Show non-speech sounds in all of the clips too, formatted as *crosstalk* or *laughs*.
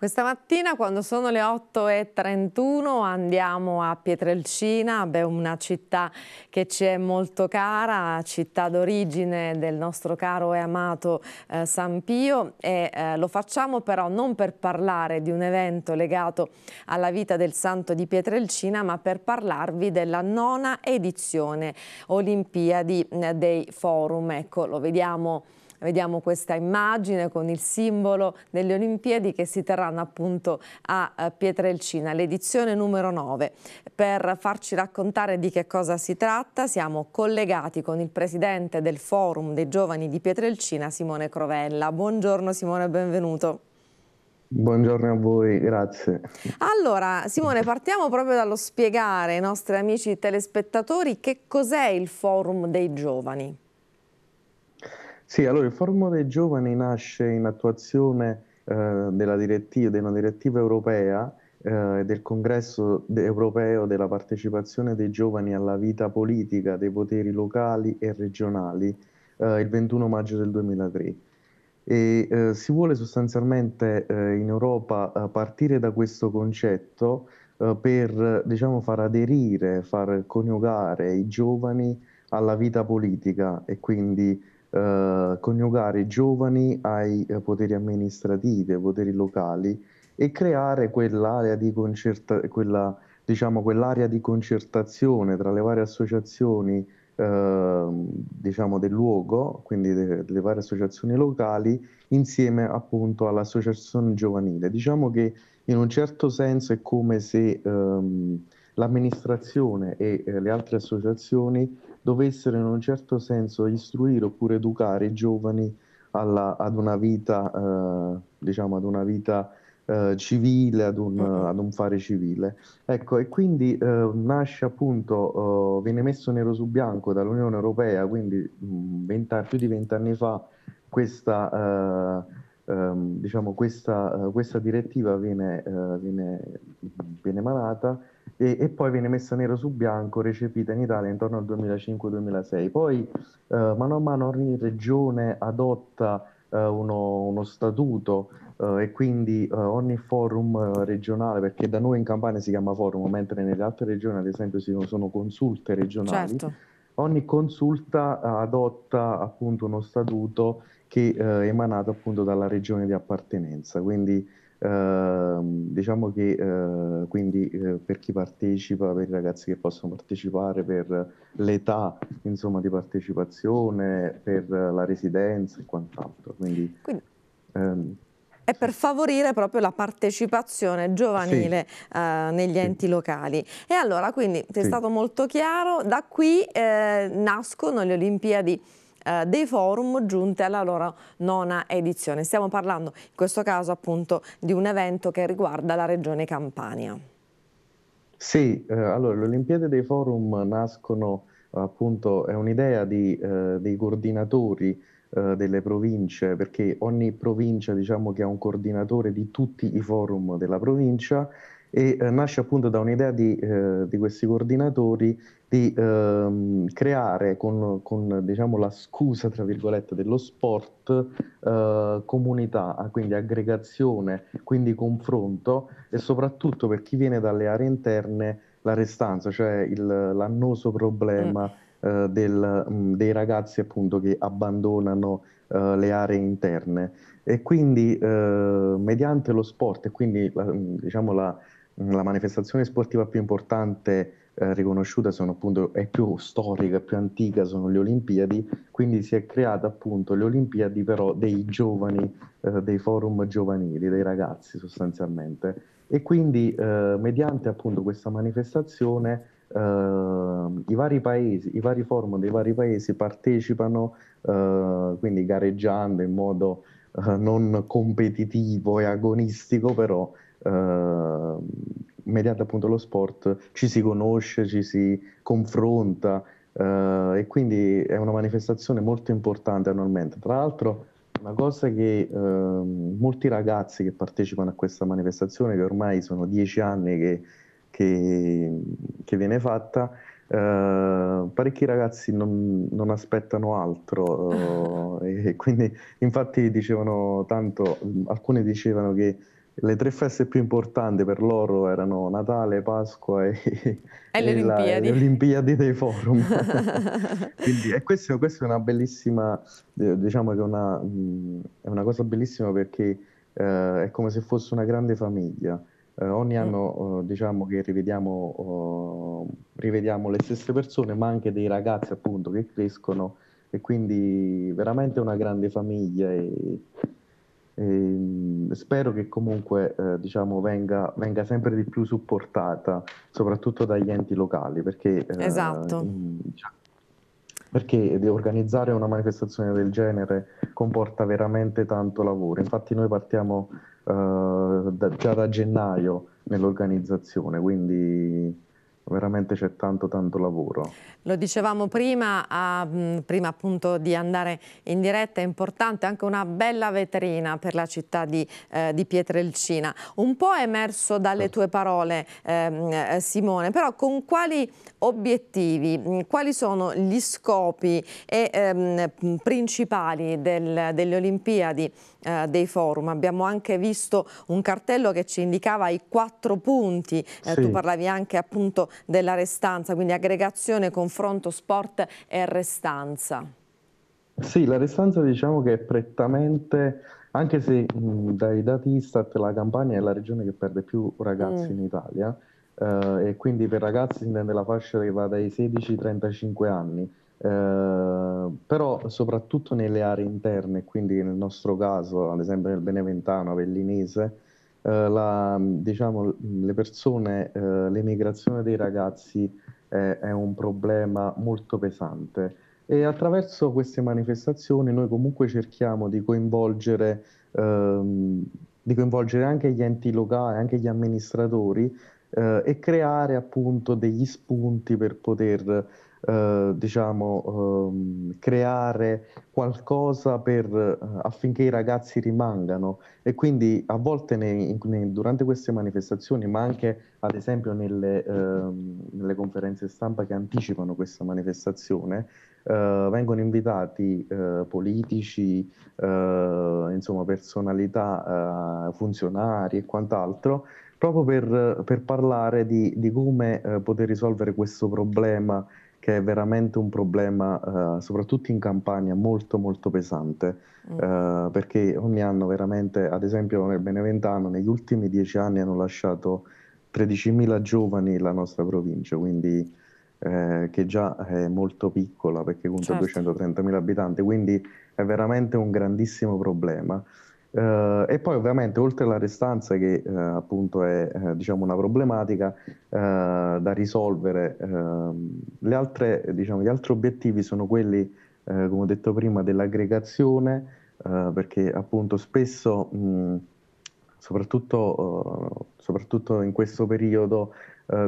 Questa mattina quando sono le 8.31 andiamo a Pietrelcina, beh, una città che ci è molto cara, città d'origine del nostro caro e amato eh, San Pio e eh, lo facciamo però non per parlare di un evento legato alla vita del santo di Pietrelcina ma per parlarvi della nona edizione Olimpiadi eh, dei Forum. Ecco, lo vediamo Vediamo questa immagine con il simbolo delle Olimpiadi che si terranno appunto a eh, Pietrelcina, l'edizione numero 9. Per farci raccontare di che cosa si tratta siamo collegati con il presidente del Forum dei Giovani di Pietrelcina, Simone Crovella. Buongiorno Simone, benvenuto. Buongiorno a voi, grazie. Allora, Simone, partiamo proprio dallo spiegare ai nostri amici telespettatori che cos'è il Forum dei Giovani. Sì, allora il Forum dei Giovani nasce in attuazione eh, della, direttiva, della direttiva europea eh, del congresso europeo della partecipazione dei giovani alla vita politica dei poteri locali e regionali eh, il 21 maggio del 2003. E, eh, si vuole sostanzialmente eh, in Europa eh, partire da questo concetto eh, per diciamo, far aderire, far coniugare i giovani alla vita politica e quindi eh, coniugare i giovani ai eh, poteri amministrativi, ai poteri locali e creare quell'area di, concerta- quella, diciamo, quell'area di concertazione tra le varie associazioni eh, diciamo, del luogo, quindi de- delle varie associazioni locali, insieme appunto all'associazione giovanile. Diciamo che in un certo senso è come se ehm, l'amministrazione e eh, le altre associazioni dovessero in un certo senso istruire oppure educare i giovani alla, ad una vita, eh, diciamo, ad una vita eh, civile, ad un, ad un, fare civile. Ecco, e quindi eh, nasce appunto, oh, viene messo nero su bianco dall'Unione Europea, quindi mh, mm, 20, più di vent'anni fa questa... Eh, ehm, diciamo, questa, eh, questa direttiva viene, eh, viene, viene emanata e, e, poi viene messa nero su bianco, recepita in Italia intorno al 2005-2006. Poi eh, mano a mano ogni regione adotta eh, uno, uno, statuto eh, e quindi eh, ogni forum eh, regionale, perché da noi in Campania si chiama forum, mentre nelle altre regioni ad esempio si sono consulte regionali. Certo. Ogni consulta adotta appunto uno statuto che eh, è emanato appunto dalla regione di appartenenza, quindi Ehm, diciamo che uh, quindi uh, per chi partecipa, per i ragazzi che possono partecipare, per l'età insomma, di partecipazione, per la residenza e quant'altro. Quindi, quindi um, è per favorire proprio la partecipazione giovanile sì. Eh, negli enti locali. E allora quindi ti è stato molto chiaro, da qui eh, nascono le Olimpiadi eh, dei forum giunte alla loro nona edizione. Stiamo parlando in questo caso appunto di un evento che riguarda la regione Campania. Sì, eh, allora le Olimpiadi dei forum nascono appunto, è un'idea eh, dei coordinatori eh, delle province, perché ogni provincia diciamo che ha un coordinatore di tutti i forum della provincia e eh, nasce appunto da un'idea di, eh, di, questi coordinatori di ehm, creare con, con diciamo, la scusa, tra virgolette, dello sport eh, comunità, ah, quindi aggregazione, quindi confronto e soprattutto per chi viene dalle aree interne la restanza, cioè il, l'annoso problema mm. eh, del, mh, mm, dei ragazzi appunto che abbandonano eh, le aree interne. E quindi eh, mediante lo sport e quindi la, mm, diciamo, la, la manifestazione sportiva più importante eh, riconosciuta sono appunto, è più storica, più antica, sono le Olimpiadi, quindi si è creata appunto le Olimpiadi però dei giovani, eh, dei forum giovanili, dei ragazzi sostanzialmente. E quindi eh, mediante appunto questa manifestazione eh, i vari paesi, i vari forum dei vari paesi partecipano, eh, quindi gareggiando in modo non competitivo e agonistico, però mediante appunto lo sport, ci si conosce, ci si confronta eh, e quindi è una manifestazione molto importante annualmente. Tra l'altro una cosa che eh, molti ragazzi che partecipano a questa manifestazione, che ormai sono dieci anni che, che, che viene fatta, eh, parecchi ragazzi non, non aspettano altro *laughs* eh, e quindi infatti dicevano tanto, alcuni dicevano che le tre feste più importanti per loro erano Natale, Pasqua e, e, e le, Olimpiadi. La, le, Olimpiadi. dei forum. *laughs* Quindi, e questo, questo, è una bellissima, eh, diciamo che una, mh, mm, è una cosa bellissima perché eh, è come se fosse una grande famiglia. Eh, ogni mm. anno mm. eh, diciamo che rivediamo, oh, rivediamo le stesse persone, ma anche dei ragazzi appunto che crescono e quindi veramente una grande famiglia. E, Ehm, spero che comunque eh, diciamo, venga, venga, sempre di più supportata, soprattutto dagli enti locali, perché, eh, esatto. diciamo, perché organizzare una manifestazione del genere comporta veramente tanto lavoro. Infatti noi partiamo eh, da, già da gennaio nell'organizzazione, quindi veramente c'è tanto tanto lavoro. Lo dicevamo prima, ah, prima appunto di andare in diretta, è importante anche una bella vetrina per la città di, eh, di Pietrelcina. Un po' è emerso dalle certo. tue parole ehm, eh, Simone, però con quali obiettivi, mm, quali sono gli scopi e, ehm, mm, principali del, delle Olimpiadi eh, dei forum? Abbiamo anche visto un cartello che ci indicava i quattro punti, eh, sì. tu parlavi anche appunto della restanza, quindi aggregazione, confronto, sport e restanza. Sì, la restanza diciamo che è prettamente, anche se mh, dai dati Istat la Campania è la regione che perde più ragazzi mm. in Italia, eh, e quindi per ragazzi si intende la fascia che va dai 16 ai 35 anni. Eh, però soprattutto nelle aree interne, quindi nel nostro caso, ad esempio nel Beneventano, Avellinese, eh, la, diciamo, le persone, eh, l'emigrazione dei ragazzi è, è un problema molto pesante e attraverso queste manifestazioni noi comunque cerchiamo di coinvolgere, ehm, di coinvolgere anche gli enti locali, anche gli amministratori eh, e creare appunto degli spunti per poter eh, diciamo eh, creare qualcosa per, eh, affinché i ragazzi rimangano e quindi a volte nei, nei, durante queste manifestazioni ma anche ad esempio nelle, ehm, nelle conferenze stampa che anticipano questa manifestazione Uh, vengono invitati uh, politici, uh, insomma, personalità, funzionari e quant'altro proprio per, per parlare di, di come eh, poter risolvere questo problema che è veramente un problema, eh, soprattutto in campagna, molto molto pesante, mm. eh, perché ogni anno veramente, ad esempio nel Beneventano, negli ultimi dieci anni hanno lasciato 13.000 giovani la nostra provincia, quindi eh, che già è molto piccola perché conta certo. 230.000 abitanti, quindi è veramente un grandissimo problema. Uh, e poi ovviamente oltre alla restanza che uh, appunto è uh, diciamo una problematica da risolvere, ehm, altre, diciamo, gli altri obiettivi sono quelli, come ho detto prima, dell'aggregazione, perché appunto spesso, mh, soprattutto, soprattutto, in questo periodo,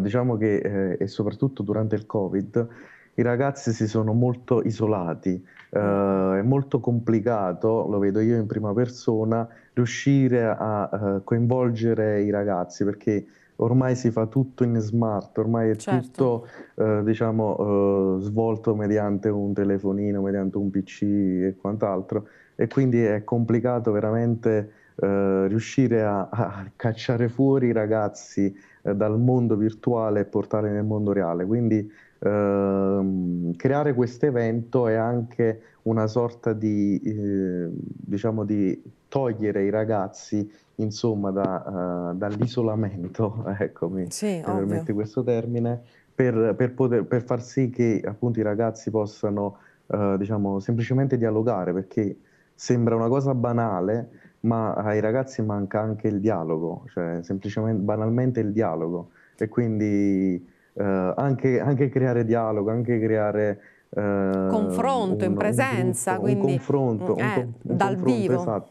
diciamo che e soprattutto durante il Covid, i ragazzi si sono molto isolati. Uh, è molto complicato, lo vedo io in prima persona, riuscire a uh, coinvolgere i ragazzi perché ormai si fa tutto in smart, ormai è certo. tutto uh, diciamo, svolto mediante un telefonino, mediante un PC e quant'altro e quindi è complicato veramente riuscire a, a, cacciare fuori i ragazzi dal mondo virtuale e portarli nel mondo reale. Quindi Ehm, creare questo evento è anche una sorta di, eh, diciamo di togliere i ragazzi insomma da, uh, dall'isolamento, *laughs* eccomi, sì, permette questo termine, per, per, poter, per, far sì che appunto i ragazzi possano uh, diciamo semplicemente dialogare perché sembra una cosa banale ma ai ragazzi manca anche il dialogo, cioè semplicemente banalmente il dialogo e quindi eh, anche, anche, creare dialogo, anche creare... Eh, confronto un, in presenza, un, un, quindi... confronto, mm, eh, dal confronto, vivo. Esatto.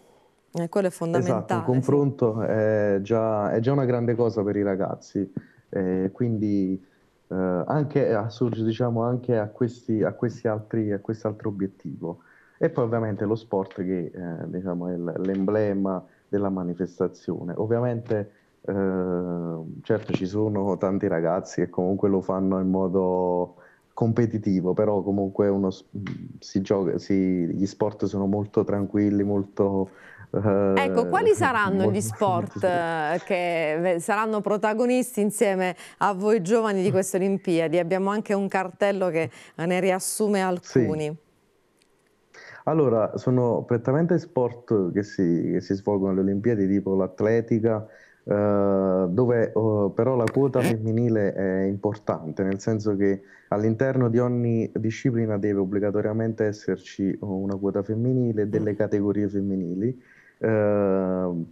E eh, quello è fondamentale. Esatto, il confronto sì. è, già, è, già, una grande cosa per i ragazzi, eh, quindi eh, anche, assurge, diciamo, anche a, questi, a, questi altri, a quest'altro obiettivo. E poi ovviamente lo sport che eh, diciamo, è l'emblema della manifestazione. Ovviamente Ehm, certo ci sono tanti ragazzi che comunque lo fanno in modo competitivo, però comunque uno, mm, si gioca, si, gli sport sono molto tranquilli, molto... Eh, ecco, quali saranno gli *laughs* sport eh, che saranno protagonisti insieme a voi giovani di queste Olimpiadi? Abbiamo anche un cartello che ne riassume alcuni. Sì. Allora, sono prettamente sport che si, che si svolgono alle Olimpiadi, tipo l'atletica, eh, dove uh, però la quota eh? femminile è importante, nel senso che all'interno di ogni disciplina deve obbligatoriamente esserci una quota femminile mm. delle categorie femminili. Uh,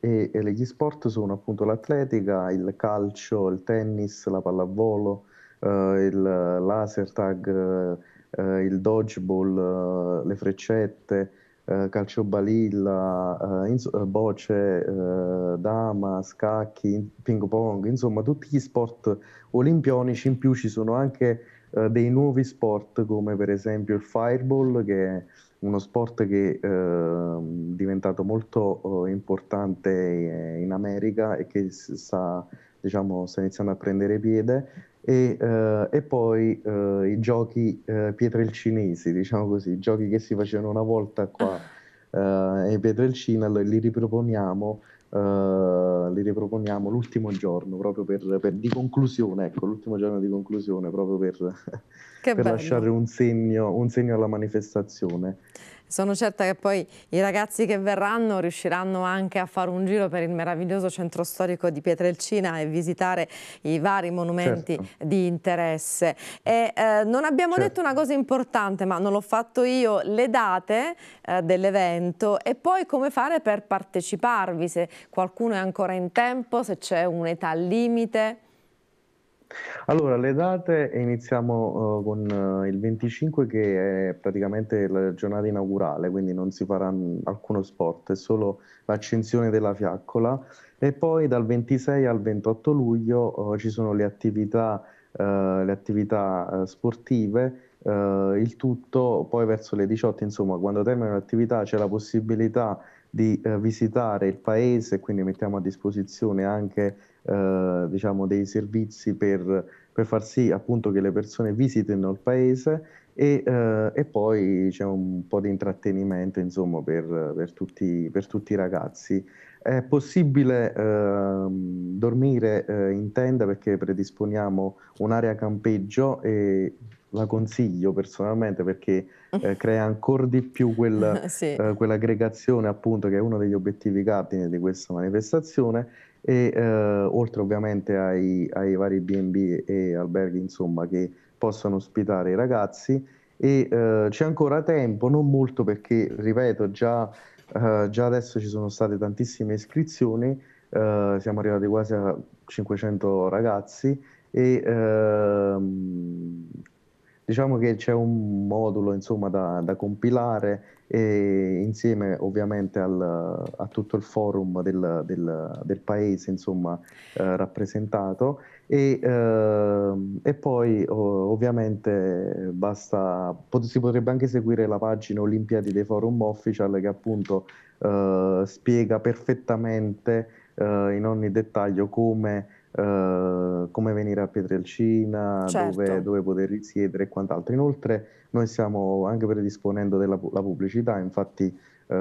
e, e gli sport sono appunto l'atletica, il calcio, il tennis, la pallavolo, il laser tag, il dodgeball, le freccette, eh, calcio balilla, eh, ins- eh, boce, eh, dama, scacchi, ping pong, insomma tutti gli sport olimpionici, in più ci sono anche eh, dei nuovi sport come per esempio il fireball che è uno sport che è ehm, diventato molto importante in America e che sta, diciamo, sta iniziando a prendere piede e, eh, e poi eh, i giochi eh, pietrelcinesi, diciamo così, i giochi che si facevano una volta qua ah. eh, in Pietrelcina, li riproponiamo, eh, li riproponiamo l'ultimo giorno, proprio per, per, di conclusione, ecco, l'ultimo giorno di conclusione, proprio per, *laughs* per lasciare un segno, un segno alla manifestazione. Sono certa che poi i ragazzi che verranno riusciranno anche a fare un giro per il meraviglioso centro storico di Pietrelcina e visitare i vari monumenti certo. di interesse. E, eh, non abbiamo certo. detto una cosa importante, ma non l'ho fatto io, le date eh, dell'evento e poi come fare per parteciparvi, se qualcuno è ancora in tempo, se c'è un'età limite. Allora, le date eh, iniziamo uh, con uh, il 25 che è praticamente la giornata inaugurale, quindi non si farà alcuno sport, è solo l'accensione della fiaccola e poi dal 26 al 28 luglio uh, ci sono le attività, le attività sportive, il tutto poi verso le 18, insomma, quando termina l'attività c'è la possibilità di eh, visitare il paese, quindi mettiamo a disposizione anche eh, diciamo, dei servizi per, per, far sì appunto che le persone visitino il paese e, eh, e poi c'è un po' di intrattenimento insomma, per, per, tutti, per tutti i ragazzi. È possibile eh, dormire eh, in tenda perché predisponiamo un'area campeggio e la consiglio personalmente perché eh, crea ancora di più quel, *laughs* eh, sì. eh, quell'aggregazione appunto che è uno degli obiettivi cardine di questa manifestazione e eh, oltre ovviamente ai, ai vari B&B e alberghi insomma che possono ospitare i ragazzi e eh, c'è ancora tempo, non molto perché ripeto già, già adesso ci sono state tantissime iscrizioni Uh, siamo arrivati quasi a 500 ragazzi e uh, Diciamo che c'è un modulo insomma, da, da compilare e insieme ovviamente al, a tutto il forum del, del, del paese insomma, eh, rappresentato e, eh, e poi ovviamente basta, pot- si potrebbe anche seguire la pagina Olimpiadi dei Forum Official che appunto eh, spiega perfettamente eh, in ogni dettaglio come eh, come venire a Pietrelcina, certo. dove, dove, poter risiedere e quant'altro. Inoltre noi stiamo anche predisponendo della, la pubblicità, infatti uh,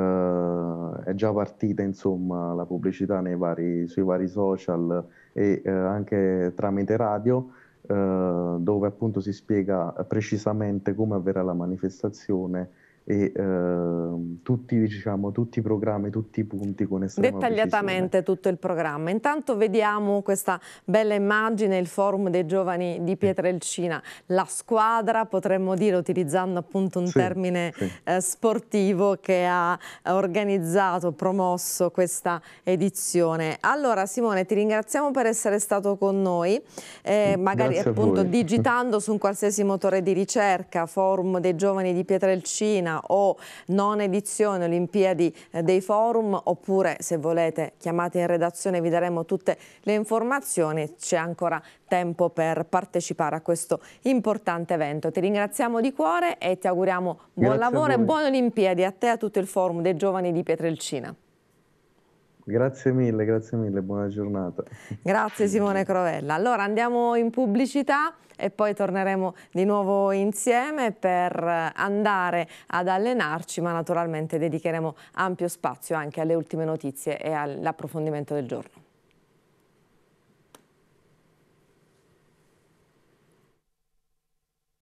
è già partita insomma, la pubblicità vari, sui vari social e uh, anche tramite radio, dove appunto si spiega precisamente come avverrà la manifestazione e eh, tutti, diciamo, tutti, i programmi, tutti i punti con estrema Dettagliatamente precisione. tutto il programma. Intanto vediamo questa bella immagine, il forum dei giovani di Pietrelcina, la squadra potremmo dire utilizzando appunto un sì, termine sì. Eh, sportivo che ha organizzato, promosso questa edizione. Allora Simone ti ringraziamo per essere stato con noi, eh, magari appunto *laughs* digitando su un qualsiasi motore di ricerca, forum dei giovani di Pietrelcina, Latina o nona edizione Olimpiadi eh, dei Forum oppure se volete chiamate in redazione vi daremo tutte le informazioni, c'è ancora tempo per partecipare a questo importante evento. Ti ringraziamo di cuore e ti auguriamo buon Grazie lavoro e buone Olimpiadi a te e a tutto il Forum dei Giovani di Pietrelcina. Grazie mille, grazie mille, buona giornata. Grazie Simone Crovella. Allora andiamo in pubblicità e poi torneremo di nuovo insieme per andare ad allenarci, ma naturalmente dedicheremo ampio spazio anche alle ultime notizie e all'approfondimento del giorno.